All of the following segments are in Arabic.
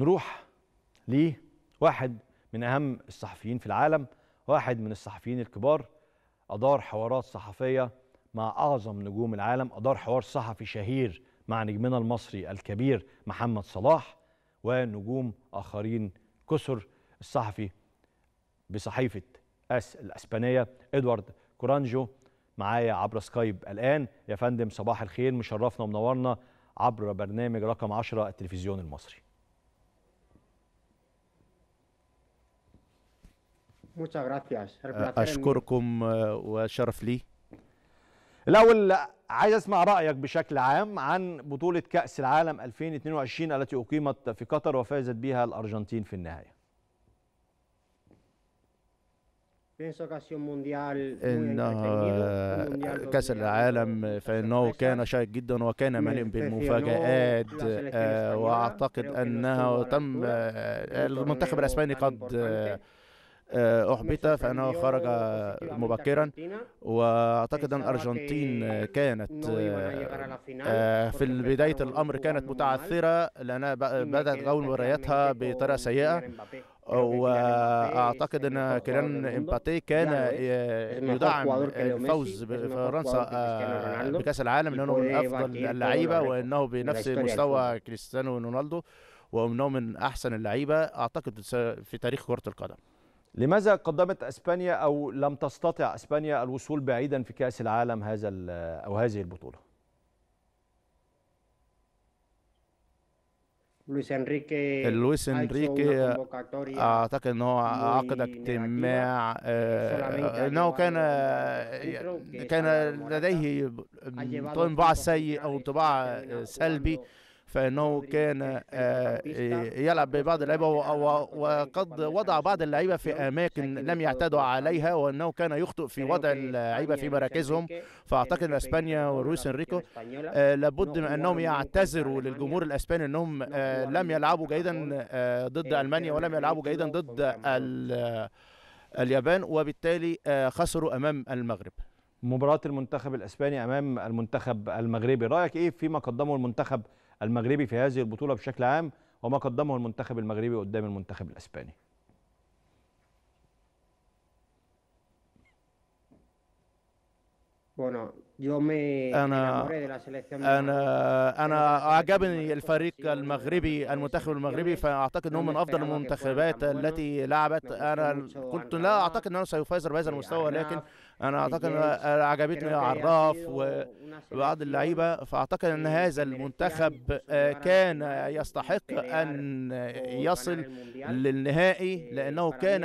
نروح لواحد من أهم الصحفيين في العالم واحد من الصحفيين الكبار أدار حوارات صحفية مع أعظم نجوم العالم أدار حوار صحفي شهير مع نجمنا المصري الكبير محمد صلاح ونجوم آخرين كسر الصحفي بصحيفة أس الأسبانية إدوارد كورانجو معايا عبر سكايب الآن يا فندم صباح الخير مشرفنا ومنورنا عبر برنامج رقم 10 التلفزيون المصري أشكركم وشرف لي الأول عايز أسمع رأيك بشكل عام عن بطولة كأس العالم 2022 التي أقيمت في قطر وفازت بها الأرجنتين في النهاية إنها آه، آه، كأس العالم فإنه كان شيق جدا وكان مليء بالمفاجآت آه، وأعتقد أنه تم المنتخب الأسباني قد آه، أحبط فأنه خرج مبكرا وأعتقد أن الأرجنتين كانت آه، آه، في بداية الأمر كانت متعثرة لأنها بدأت غول مبارياتها بطريقة سيئة واعتقد ان كيلان امباتي كان يدعم الفوز بفرنسا بكاس العالم لانه من إيه، افضل اللعيبه وانه بنفس مستوى كريستيانو رونالدو وانه من احسن اللعيبه اعتقد في تاريخ كره القدم لماذا قدمت اسبانيا او لم تستطع اسبانيا الوصول بعيدا في كاس العالم هذا او هذه البطوله؟ لويس انريكي لويس انريكي اعتقد ان هو عقد اجتماع آه، آه، انه كان آه، كان لديه انطباع سيء او انطباع سلبي فانه إيه كان إيه آه، طيب، إيه، يلعب ببعض اللعيبه يعني طيب، وقد وضع بعض اللعيبه في اماكن لم يعتدوا عليها وانه كان يخطئ في وضع اللعيبه في مراكزهم فاعتقد اسبانيا ورويس انريكو آه، لابد من انهم يعتذروا للجمهور الاسباني انهم آه، لم يلعبوا جيدا ضد المانيا ولم يلعبوا جيدا ضد اليابان وبالتالي خسروا امام المغرب مباراة المنتخب الاسباني امام المنتخب المغربي رايك ايه فيما قدمه المنتخب المغربي في هذه البطولة بشكل عام وما قدمه المنتخب المغربي قدام المنتخب الأسباني انا انا انا اعجبني الفريق المغربي المنتخب المغربي فاعتقد انه من افضل المنتخبات التي لعبت انا كنت لا اعتقد انه سيفاز بهذا المستوى ولكن انا اعتقد عجبتني عراف وبعض اللعيبه فاعتقد ان هذا المنتخب آه، كان يستحق ان يصل للنهائي eh, لانه كان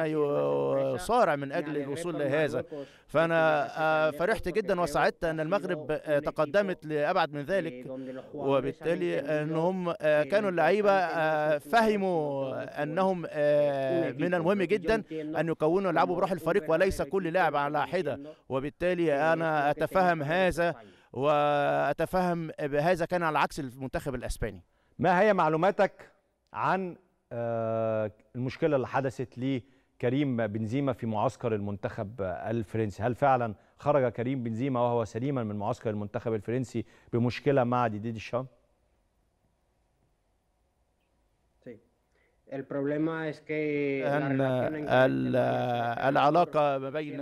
يصارع من اجل الوصول لهذا فانا آه، فرحت جدا وسعدت ان المغرب آه، تقدمت لأبعد من ذلك وبالتالي أنهم آه، كانوا اللعيبة فهموا أنهم من المهم جدا أن يكونوا يلعبوا بروح الفريق وليس كل لاعب على حدة وبالتالي أنا أتفهم هذا وأتفهم بهذا كان على عكس المنتخب الأسباني ما هي معلوماتك عن آه، المشكلة اللي حدثت لكريم بنزيما في معسكر المنتخب الفرنسي هل فعلا خرج كريم بنزيما وهو سليما من معسكر المنتخب الفرنسي بمشكله مع ديدي ديشام أن العلاقة ما بين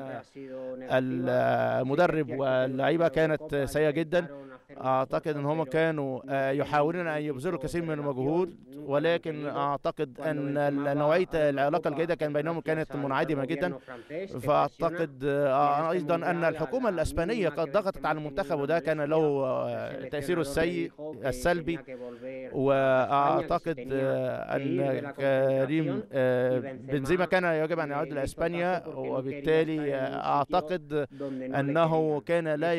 المدرب واللعيبة كانت سيئة جدا أعتقد أن هم كانوا آه، يحاولون أن يبذلوا الكثير من المجهود ولكن أعتقد أن نوعية العلاقة الجيدة كان بينهم كانت منعدمة جدا فأعتقد آه، أيضا أن الحكومة الأسبانية قد ضغطت على المنتخب وده كان له آه، تأثيره السيء السلبي وأعتقد أن كريم بنزيما كان يجب أن يعود لأسبانيا وبالتالي أعتقد أنه كان لا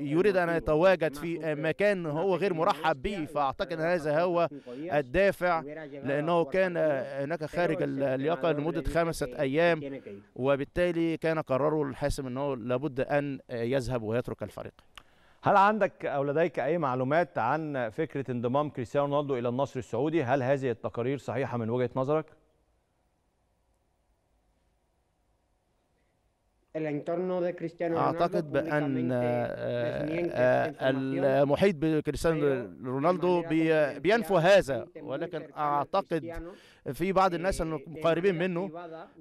يريد أن يتواجد في في مكان هو غير مرحب به فأعتقد هذا هو الدافع لأنه كان هناك خارج اللياقة لمدة خمسة أيام وبالتالي كان قراره الحاسم أنه لابد أن يذهب ويترك الفريق هل عندك او لديك اي معلومات عن فكره انضمام كريستيانو رونالدو الى النصر السعودي؟ هل هذه التقارير صحيحه من وجهه نظرك؟ أعتقد بأن آه، آه، المحيط بكريستيانو رونالدو بينفو هذا ولكن أعتقد في بعض eh, الناس المقاربين منه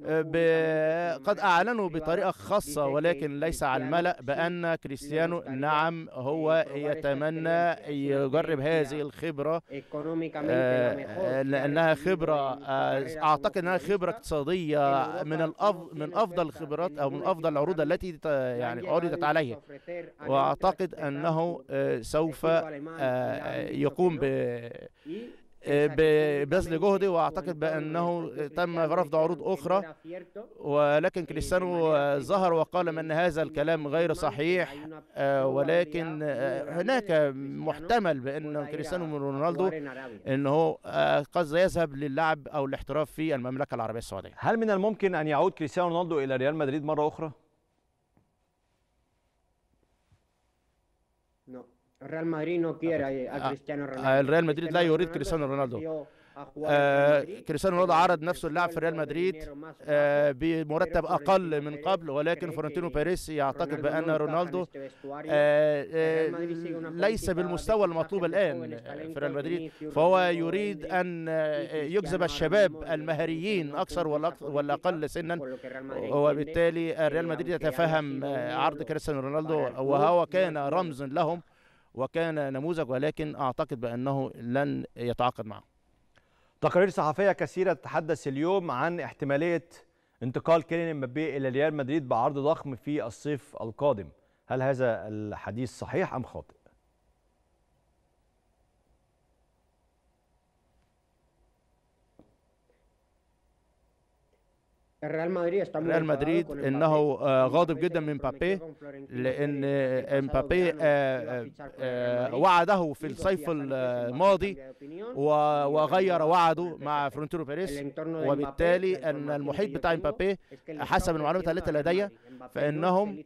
آه، قد أعلنوا بطريقة خاصة ولكن ليس على الملأ بأن كريستيانو نعم هو eh, يتمنى يجرب هذه الخبرة لأنها خبرة أعتقد أنها خبرة اقتصادية من من أفضل خبرات أو من أفضل افضل العروض التي يعني, يعني عرضت عليه واعتقد انه آه، سوف آه، يقوم ب آه، ببذل جهدي إيه؟ واعتقد إيه؟ بانه إيه؟ تم رفض عروض اخرى ولكن كريستيانو ظهر وقال ان هذا الكلام غير صحيح آه، ولكن آه، هناك محتمل بان كريستيانو رونالدو انه قد يذهب للعب او الاحتراف في المملكه العربيه السعوديه هل من الممكن ان يعود كريستيانو رونالدو الى ريال مدريد مره اخرى الريال مدريد no quiere a Cristiano Ronaldo. الريال مدريد لا يريد كريستيانو رونالدو. آه كريستيانو رونالدو عرض نفسه اللاعب في ريال مدريد آه بمرتب اقل من قبل ولكن فورنتينو باريس يعتقد بان رونالدو آه ليس بالمستوى المطلوب الان في ريال مدريد فهو يريد ان يجذب الشباب المهريين اكثر والاقل سنا وبالتالي ريال مدريد يتفهم عرض كريستيانو رونالدو وهو كان رمزا لهم وكان نموذج ولكن اعتقد بانه لن يتعاقد معه تقارير صحفيه كثيره تتحدث اليوم عن احتماليه انتقال كيلين مبابي الى ريال مدريد بعرض ضخم في الصيف القادم هل هذا الحديث صحيح ام خاطئ ريال مدريد انه غاضب جدا من مبابي لان مبابي وعده في الصيف الماضي وغير وعده مع فرونتيرو باريس وبالتالي ان المحيط بتاع مبابي حسب المعلومات التي لدي فانهم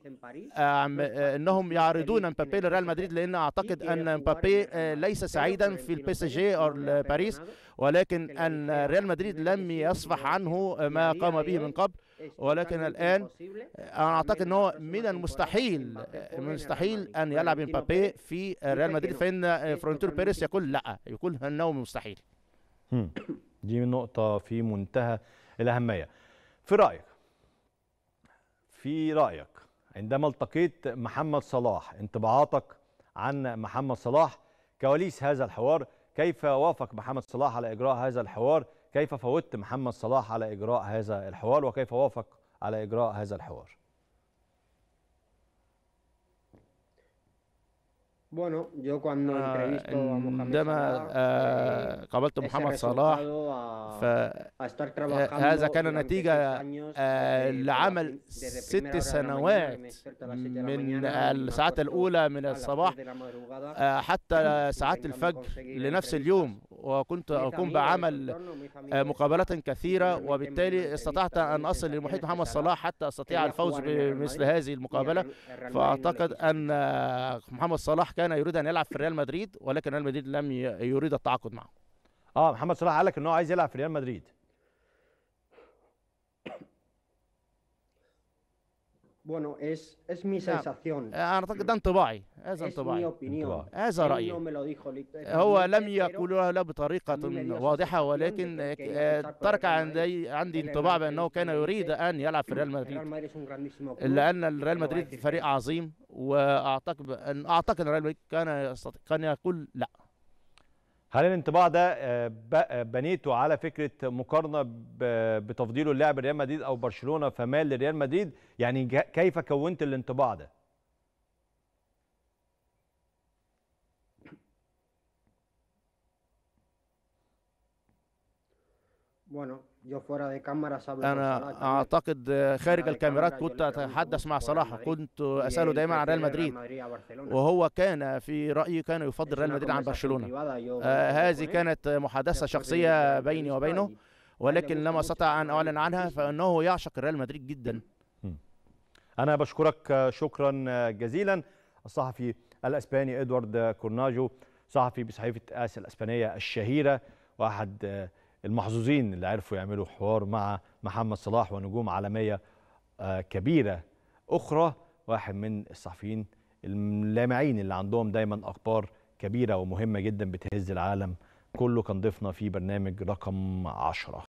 انهم يعرضون مبابي لريال مدريد لان اعتقد ان مبابي ليس سعيدا في البي سي جي او باريس ولكن أن ريال مدريد لم يصفح عنه ما قام به من قبل ولكن الآن أنا أعتقد انه من المستحيل من المستحيل أن يلعب مبابي في ريال مدريد فإن فرونتير بيريس يقول لا يقول أنه مستحيل دي نقطة في منتهى الأهمية في رأيك في رأيك عندما التقيت محمد صلاح انطباعاتك عن محمد صلاح كواليس هذا الحوار كيف وافق محمد صلاح على إجراء هذا الحوار كيف فوت محمد صلاح على إجراء هذا الحوار وكيف وافق على إجراء هذا الحوار Bueno, yo cuando ah, عندما آه قابلت محمد صلاح ف هذا كان نتيجة لعمل ست سنوات من الساعات الأولى من الصباح حتى ساعات الفجر لنفس اليوم وكنت أقوم بعمل آه، مقابلات كثيرة وبالتالي استطعت طيب، أن أصل لمحيط محمد صلاح حتى أستطيع الفوز بمثل هذه المقابلة يعني فأعتقد أن محمد صلاح كان يريد أن يلعب في ريال مدريد ولكن ريال مدريد لم يريد التعاقد معه اه محمد صلاح قال لك ان هو عايز يلعب في ريال مدريد Bueno, es, es mi sensación. اعتقد ده انطباعي هذا انطباعي هذا رايي هو لم يقولها له بطريقه واضحه ولكن ترك عندي عندي انطباع بانه كان يريد ان يلعب في ريال مدريد لان ريال مدريد فريق عظيم واعتقد ان اعتقد ريال مدريد كان كان يقول لا هل الانطباع ده آه، آه، بنيته على فكره مقارنه بتفضيله اللاعب ريال مدريد او برشلونه فمال لريال مدريد يعني كيف كونت الانطباع ده Bueno, أنا أعتقد خارج الكاميرات كنت أتحدث مع صلاح كنت أسأله دايما عن ريال مدريد وهو كان في رأيي كان يفضل ريال مدريد عن برشلونة آه، هذه كانت محادثة شخصية بيني وبينه ولكن لما استطع أن أعلن عنها فإنه يعشق ريال مدريد جدا mm. Mm. أنا بشكرك شكرا جزيلا الصحفي الاسباني ادوارد كورناجو صحفي بصحيفه اس الاسبانيه الشهيره واحد المحظوظين اللي عرفوا يعملوا حوار مع محمد صلاح ونجوم عالميه آه، كبيره اخرى واحد من الصحفيين اللامعين اللي عندهم دايما اخبار كبيره ومهمه جدا بتهز العالم كله كان ضيفنا في برنامج رقم عشره